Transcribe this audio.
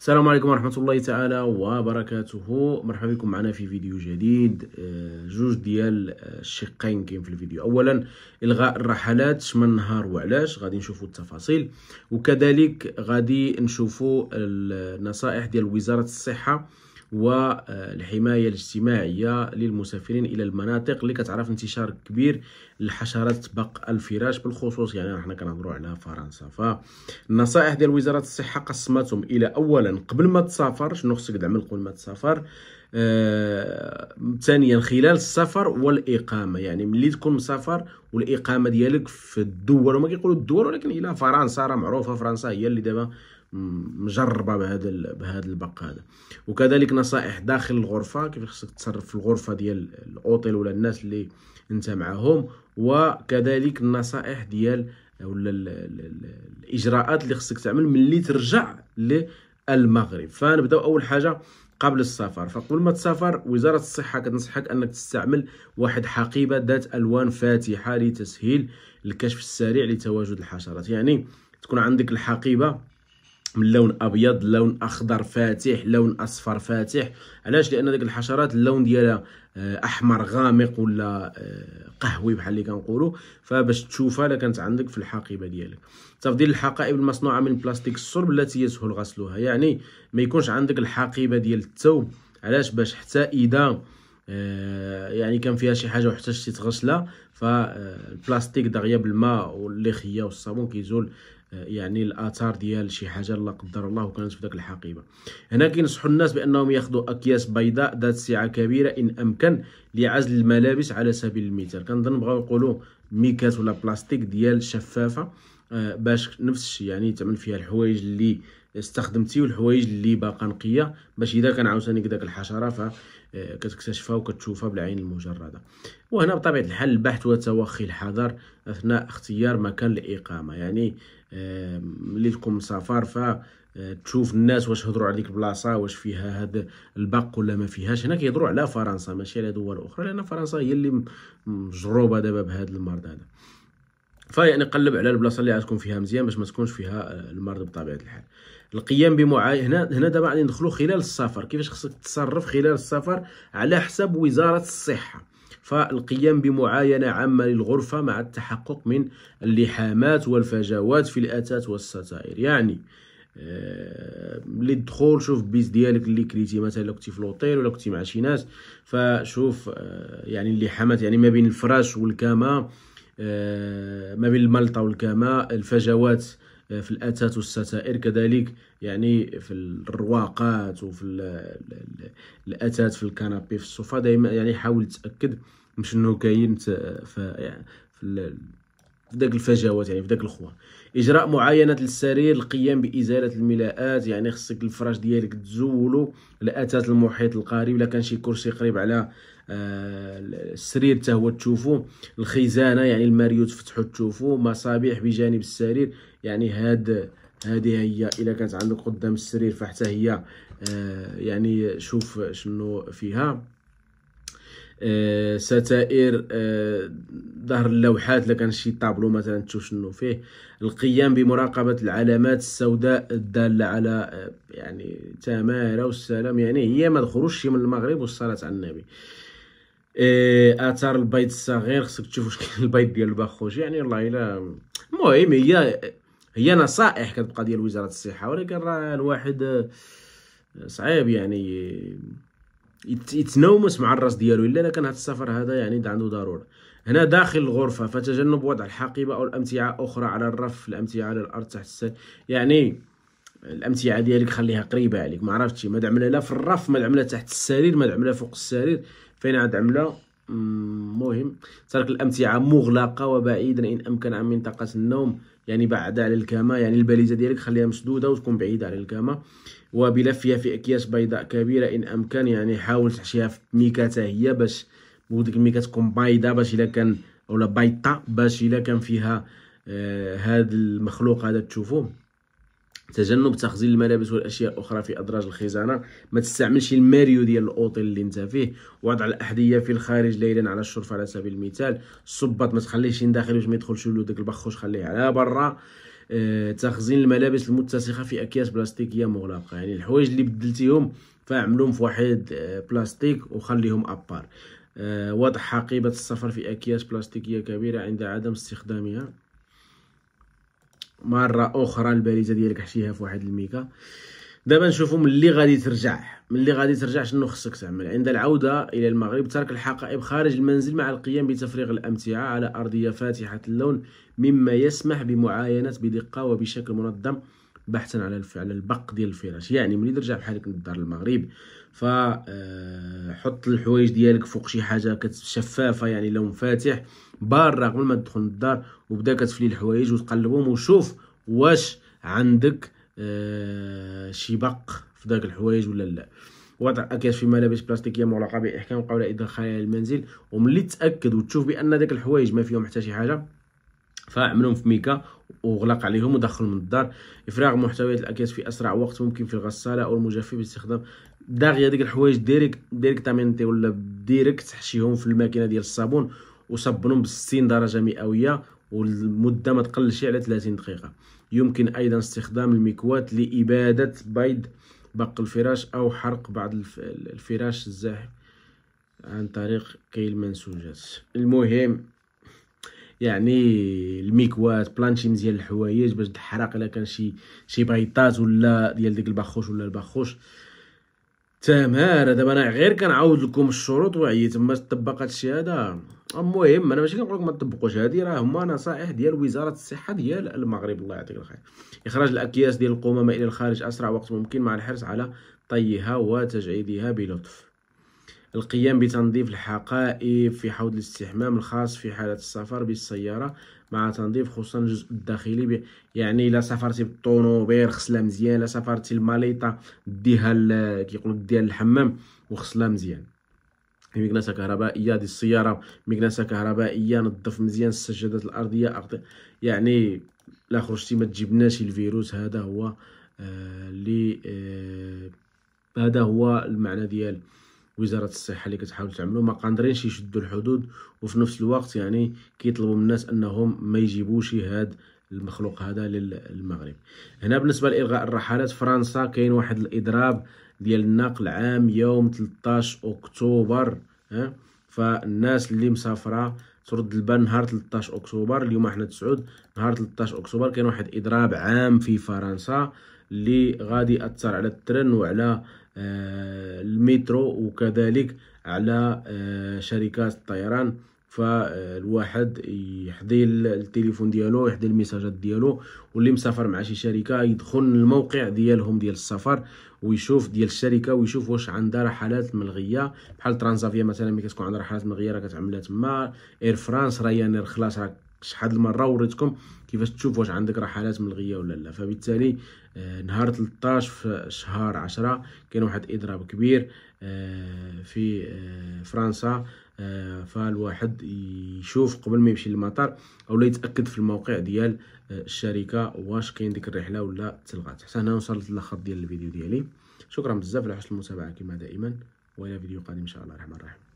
السلام عليكم ورحمة الله تعالى وبركاته مرحبا بكم معنا في فيديو جديد آه، جوج ديال آه، الشقين كاين في الفيديو اولا الغاء الرحلات من نهار وعلاش غادي نشوفوا التفاصيل وكذلك غادي نشوفوا النصائح ديال وزارة الصحة والحماية الاجتماعية للمسافرين إلى المناطق اللي كتعرف انتشار كبير لحشرات بق الفراش بالخصوص يعني حنا كنهضرو على فرنسا فالنصائح ديال وزارة الصحة قسمتهم إلى أولا قبل ما تسافر شنو خصك تعمل قبل ما تسافر آه، ثانيا خلال السفر والاقامه يعني ملي تكون مسافر والاقامه ديالك في الدول وما كيقولوا الدول ولكن الى فرنسا راه معروفه فرنسا هي اللي دابا مجربه بهذا بهذا الباق هذا وكذلك نصائح داخل الغرفه كيف خصك تتصرف في الغرفه ديال الاوتيل ولا الناس اللي انت معاهم وكذلك النصائح ديال ولا الاجراءات اللي خصك تعمل ملي ترجع للمغرب فنبداو اول حاجه قبل السفر فقبل ما تسافر وزارة الصحة كتنصحك أنك تستعمل واحد حقيبة ذات ألوان فاتحة لتسهيل الكشف السريع لتواجد الحشرات يعني تكون عندك الحقيبة من لون ابيض لون اخضر فاتح لون اصفر فاتح علاش لان ديك الحشرات اللون ديالها آه، احمر غامق ولا آه، قهوي بحال اللي كنقولوا فباش تشوفها الا كانت عندك في الحقيبه ديالك تفضيل الحقائب المصنوعه من بلاستيك الصلب التي يسهل غسلها يعني ما يكونش عندك الحقيبه ديال الثوب علاش باش حتى اذا آه، يعني كان فيها شي حاجه وحتاجتي تغسلها فالبلاستيك داغيه بالماء والليخيه والصابون كيزول يعني الاثار ديال شي حاجه لا قدر الله وكانت في ذاك الحقيبه هنا كينصحوا الناس بانهم ياخذوا اكياس بيضاء ذات سعه كبيره ان امكن لعزل الملابس على سبيل المثال كنظن بغاو يقولوا ميكات ولا بلاستيك ديال شفافه آه، باش نفس الشيء يعني تعمل فيها الحوايج اللي استخدمتي والحوايج اللي باقا نقيه باش اذا كان عاوتاني داك الحشره ف آه، كتكتشفها وكتشوفها بالعين المجرده وهنا بطبيعه الحال البحث وتوخي الحذر اثناء اختيار مكان الاقامه يعني ملي تكون سفر ف آه، تشوف الناس واش هضروا على ديك البلاصه واش فيها هذا الباق ولا ما فيهاش هنا كيهضروا على فرنسا ماشي على دول اخرى لان فرنسا هي اللي مجروبه دابا بهذا المرض هذا فيعني قلب على البلاصه اللي غتكون فيها مزيان باش ما تكونش فيها آه، المرض بطبيعه الحال القيام بمعاينه هنا هنا دابا غادي ندخلو خلال السفر كيفاش خصك تتصرف خلال السفر على حسب وزاره الصحه فالقيام بمعاينة عامة للغرفة مع التحقق من اللحامات والفجوات في الأتات والستائر يعني آه، اللي تدخل شوف بيز ديالك اللي كريتي مثلا كنتي في لوطيل ولا كنتي مع شي ناس فشوف آه، يعني اللحامات يعني ما بين الفراش والكامه ما بين الملطة والكما الفجوات آه، في الاتات والستائر كذلك يعني في الرواقات وفي الاتات في الكنابي في الصوفا دائما يعني حاول تاكد من شنو كاين في يعني في في ذاك الفجوات يعني في ذاك الخوان اجراء معاينه للسرير القيام بازاله الملاءات يعني خصك الفراش ديالك تزولو لاتات المحيط القريب الا كان شي كرسي قريب على آه، السرير حتى هو تشوفو الخزانه يعني الماريو تفتحو تشوفو مصابيح بجانب السرير يعني هاد هذه هي الا كانت عندك قدام السرير فحتى هي آه، يعني شوف شنو فيها آه، ستائر آه، ظهر اللوحات الا كان شي طابلو مثلا تشوف شنو فيه القيام بمراقبه العلامات السوداء الداله على آه، يعني تماره والسلام يعني هي ما تخرجش من المغرب والصلاه على النبي اثار البيض الصغير خصك تشوف واش كاين البيض ديال الباخوش يعني الله الا المهم هي هي نصائح كتبقى ديال وزاره الصحه ولكن راه الواحد صعيب يعني يتنومس مع الراس ديالو الا كان هذا السفر هذا يعني عنده ضروره هنا داخل الغرفه فتجنب وضع الحقيبه او الامتعه اخرى على الرف الامتعه على الارض تحت السل يعني الامتعه ديالك خليها قريبه عليك ما عرفتش ما دعملها لا في الرف ما دعملها تحت السرير ما دعملها فوق السرير فين عاد عملها مهم ترك الامتعه مغلقه وبعيدا ان امكن عن منطقه النوم يعني بعد على الكامه يعني الباليزه ديالك خليها مسدوده وتكون بعيده على الكامه وبلفها في اكياس بيضاء كبيره ان امكن يعني حاول تحشيها في ميكه هي باش وديك الميكه تكون بيضاء باش الا كان ولا بيضاء باش الا كان فيها آه هذا المخلوق هذا تشوفوه تجنب تخزين الملابس والاشياء الاخرى في ادراج الخزانه ما تستعملش الماريو ديال الاوطيل اللي انت فيه وضع الاحذيه في الخارج ليلا على الشرفه على سبيل المثال الصباط ما تخليهش ينداخل باش ما يدخلش له داك البخوش خليه على برا اه تخزين الملابس المتسخه في اكياس بلاستيكيه مغلقه يعني الحوايج اللي بدلتيهم فاعملهم في واحد آه، بلاستيك وخليهم ابار اه وضع حقيبه السفر في اكياس بلاستيكيه كبيره عند عدم استخدامها مره اخرى الباليزه ديالك حشيها في واحد الميكا دابا نشوفوا ملي غادي ترجع ملي غادي ترجع شنو خصك تعمل عند العوده الى المغرب ترك الحقائب خارج المنزل مع القيام بتفريغ الامتعه على ارضيه فاتحه اللون مما يسمح بمعاينه بدقه وبشكل منظم بحثا على على البق ديال الفراش يعني ملي ترجع بحالك للدار المغرب فحط آه، الحوايج ديالك فوق شي حاجه شفافه يعني لون فاتح بارة قبل ما تدخل للدار وبدا كتفلي الحوايج وتقلبهم وشوف واش عندك آه شي بق في داك الحوايج ولا لا وضع اكياس في ملابس بلاستيكيه معلقه باحكام قبل ادخال خلايا المنزل وملي تاكد وتشوف بان داك الحوايج ما فيهم حتى شي حاجه فاعملهم في ميكا وغلق عليهم ودخلهم الدار افراغ محتويات الاكياس في اسرع وقت ممكن في الغساله او المجفف باستخدام داغيه ديك الحوايج ديريكت ديريكتامينتي ولا ديريكت حشيهم في الماكينه ديال الصابون وصبنهم ب 60 درجه مئويه والمده ما تقلش على 30 دقيقه يمكن ايضا استخدام المكواه لاباده بيض بق الفراش او حرق بعض الفراش الزاحف عن طريق كي المنسوجات المهم يعني الميكوات بلانشي مزيان الحوايج باش تحرق الا كان شي شي بيطات ولا ديال ديك البخوش ولا البخوش تمام دابا انا غير كنعاود لكم الشروط وعيت تما تطبق هادشي هذا المهم انا ماشي كنقول لك ما تطبقوش هذه راه هما نصائح ديال وزاره الصحه ديال المغرب الله يعطيك الخير اخراج الاكياس ديال القمامه الى الخارج اسرع وقت ممكن مع الحرص على طيها وتجعيدها بلطف القيام بتنظيف الحقائب في حوض الاستحمام الخاص في حالة السفر بالسيارة مع تنظيف خصوصا الجزء الداخلي ب... يعني الا سافرتي بالطونوبير خصلها مزيان الا سافرتي الماليطة ديها ال... كيقولك ديها الحمام وخصلها مزيان مكنسه كهربائيه ديال السياره مكنسه كهربائيه نظف مزيان السجادات الارضيه أغطي. يعني لا خرجتي ما تجيبناش الفيروس هذا هو آه، اللي آه آه هذا هو المعنى ديال وزاره الصحه اللي كتحاول تعملو ما قادرينش يشدوا الحدود وفي نفس الوقت يعني كيطلبوا من الناس انهم ما يجيبوش هاد المخلوق هذا للمغرب هنا بالنسبه لالغاء الرحلات فرنسا كاين واحد الاضراب ديال النقل عام يوم 13 اكتوبر ها فالناس اللي مسافره ترد البال نهار 13 اكتوبر اليوم حنا تسعود نهار 13 اكتوبر كاين واحد اضراب عام في فرنسا اللي غادي ياثر على الترن وعلى آه، المترو وكذلك على آه، شركات الطيران فالواحد يحضي التليفون ديالو يحضي الميساجات ديالو واللي مسافر مع شي شركه يدخل الموقع ديالهم ديال السفر ويشوف ديال الشركه ويشوف واش عندها رحلات ملغيه بحال ترانزافيا مثلا ملي كتكون عندها رحلات ملغيه راه كتعملها تما اير فرانس راه خلاص راه شحال المره وريتكم كيفاش تشوف واش عندك رحلات ملغيه ولا لا فبالتالي آه، نهار 13 في شهر 10 كان واحد اضراب كبير آه، في آه، فرنسا فالواحد يشوف قبل ما يمشي للمطار اولا يتاكد في الموقع ديال الشركه واش كاين ديك الرحله ولا تلغات حتى هنا وصلت للخط ديال الفيديو ديالي شكرا بزاف على حسن المتابعه كما دائما والى فيديو قادم ان شاء الله الرحمن الرحيم